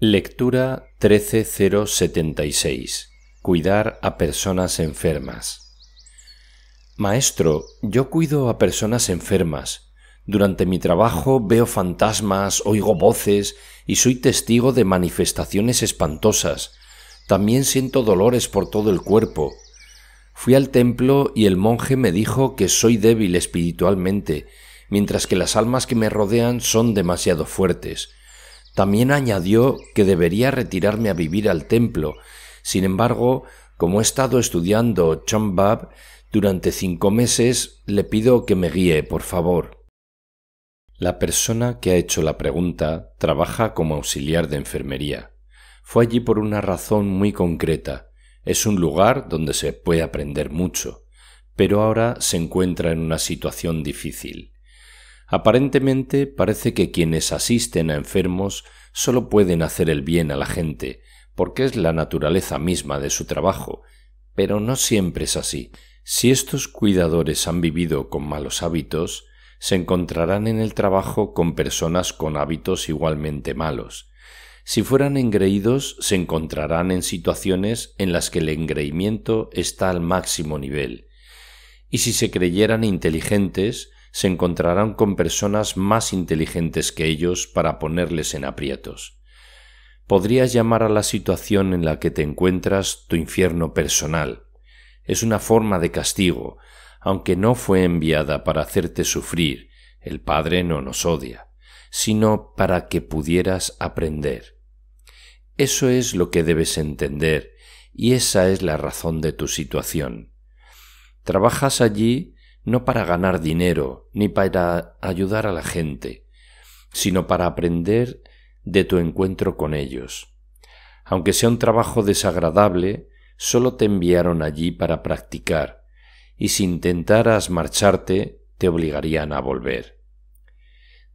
Lectura 13076. Cuidar a personas enfermas. Maestro, yo cuido a personas enfermas. Durante mi trabajo veo fantasmas, oigo voces y soy testigo de manifestaciones espantosas. También siento dolores por todo el cuerpo. Fui al templo y el monje me dijo que soy débil espiritualmente, mientras que las almas que me rodean son demasiado fuertes también añadió que debería retirarme a vivir al templo. Sin embargo, como he estado estudiando Chambab durante cinco meses, le pido que me guíe, por favor. La persona que ha hecho la pregunta trabaja como auxiliar de enfermería. Fue allí por una razón muy concreta. Es un lugar donde se puede aprender mucho, pero ahora se encuentra en una situación difícil. Aparentemente parece que quienes asisten a enfermos solo pueden hacer el bien a la gente, porque es la naturaleza misma de su trabajo, pero no siempre es así. Si estos cuidadores han vivido con malos hábitos, se encontrarán en el trabajo con personas con hábitos igualmente malos. Si fueran engreídos, se encontrarán en situaciones en las que el engreimiento está al máximo nivel. Y si se creyeran inteligentes, se encontrarán con personas más inteligentes que ellos para ponerles en aprietos. Podrías llamar a la situación en la que te encuentras tu infierno personal. Es una forma de castigo, aunque no fue enviada para hacerte sufrir, el Padre no nos odia, sino para que pudieras aprender. Eso es lo que debes entender, y esa es la razón de tu situación. Trabajas allí no para ganar dinero ni para ayudar a la gente, sino para aprender de tu encuentro con ellos. Aunque sea un trabajo desagradable, solo te enviaron allí para practicar, y si intentaras marcharte, te obligarían a volver.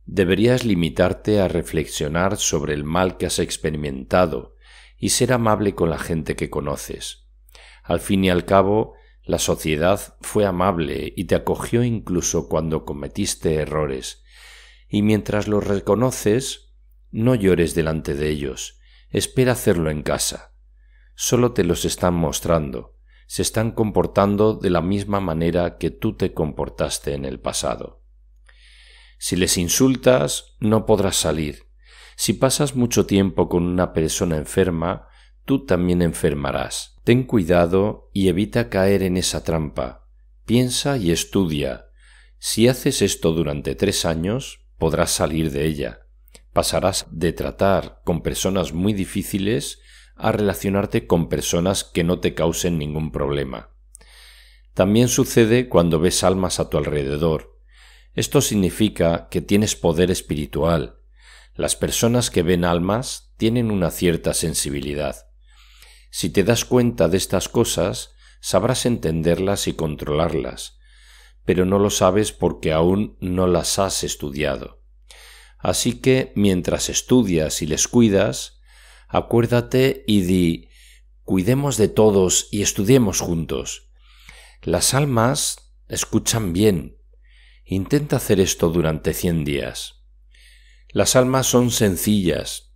Deberías limitarte a reflexionar sobre el mal que has experimentado y ser amable con la gente que conoces. Al fin y al cabo, la sociedad fue amable y te acogió incluso cuando cometiste errores, y mientras los reconoces, no llores delante de ellos, espera hacerlo en casa. Solo te los están mostrando, se están comportando de la misma manera que tú te comportaste en el pasado. Si les insultas, no podrás salir. Si pasas mucho tiempo con una persona enferma, tú también enfermarás. Ten cuidado y evita caer en esa trampa. Piensa y estudia. Si haces esto durante tres años, podrás salir de ella. Pasarás de tratar con personas muy difíciles a relacionarte con personas que no te causen ningún problema. También sucede cuando ves almas a tu alrededor. Esto significa que tienes poder espiritual. Las personas que ven almas tienen una cierta sensibilidad. Si te das cuenta de estas cosas, sabrás entenderlas y controlarlas, pero no lo sabes porque aún no las has estudiado. Así que mientras estudias y les cuidas, acuérdate y di, cuidemos de todos y estudiemos juntos. Las almas escuchan bien. Intenta hacer esto durante cien días. Las almas son sencillas,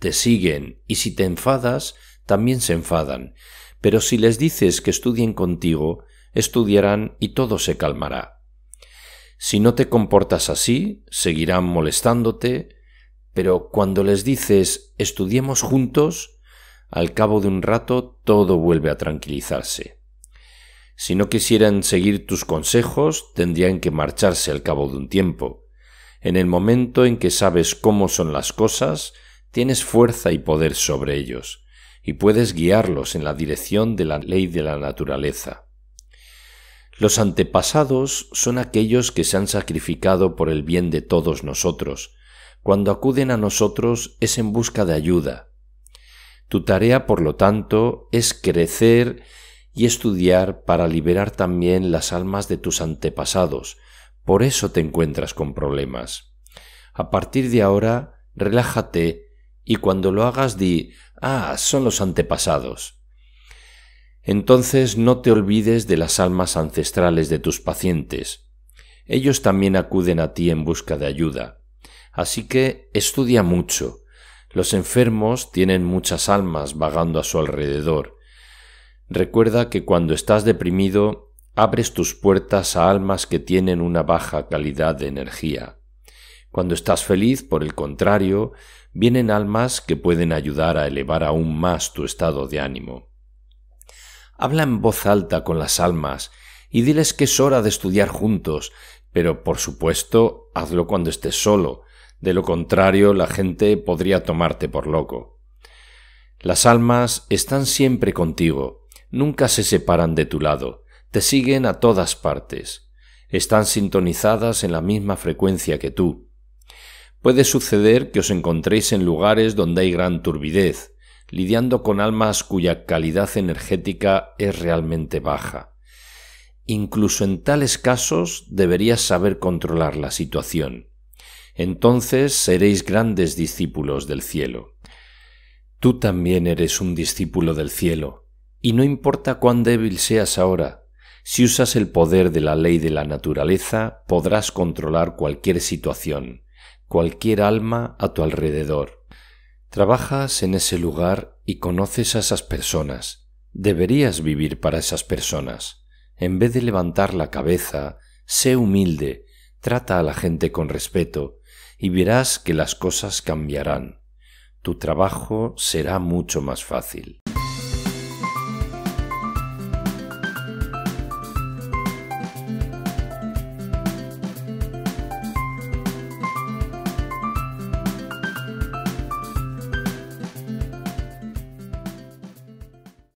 te siguen y si te enfadas, también se enfadan, pero si les dices que estudien contigo, estudiarán y todo se calmará. Si no te comportas así, seguirán molestándote, pero cuando les dices estudiemos juntos, al cabo de un rato todo vuelve a tranquilizarse. Si no quisieran seguir tus consejos, tendrían que marcharse al cabo de un tiempo. En el momento en que sabes cómo son las cosas, tienes fuerza y poder sobre ellos y puedes guiarlos en la dirección de la ley de la naturaleza. Los antepasados son aquellos que se han sacrificado por el bien de todos nosotros. Cuando acuden a nosotros es en busca de ayuda. Tu tarea, por lo tanto, es crecer y estudiar para liberar también las almas de tus antepasados. Por eso te encuentras con problemas. A partir de ahora, relájate y cuando lo hagas di Ah, son los antepasados. Entonces no te olvides de las almas ancestrales de tus pacientes. Ellos también acuden a ti en busca de ayuda. Así que estudia mucho. Los enfermos tienen muchas almas vagando a su alrededor. Recuerda que cuando estás deprimido, abres tus puertas a almas que tienen una baja calidad de energía. Cuando estás feliz, por el contrario, vienen almas que pueden ayudar a elevar aún más tu estado de ánimo. Habla en voz alta con las almas y diles que es hora de estudiar juntos, pero por supuesto hazlo cuando estés solo, de lo contrario la gente podría tomarte por loco. Las almas están siempre contigo, nunca se separan de tu lado, te siguen a todas partes, están sintonizadas en la misma frecuencia que tú, Puede suceder que os encontréis en lugares donde hay gran turbidez, lidiando con almas cuya calidad energética es realmente baja. Incluso en tales casos deberías saber controlar la situación. Entonces seréis grandes discípulos del cielo. Tú también eres un discípulo del cielo, y no importa cuán débil seas ahora, si usas el poder de la ley de la naturaleza, podrás controlar cualquier situación cualquier alma a tu alrededor. Trabajas en ese lugar y conoces a esas personas. Deberías vivir para esas personas. En vez de levantar la cabeza, sé humilde, trata a la gente con respeto, y verás que las cosas cambiarán. Tu trabajo será mucho más fácil.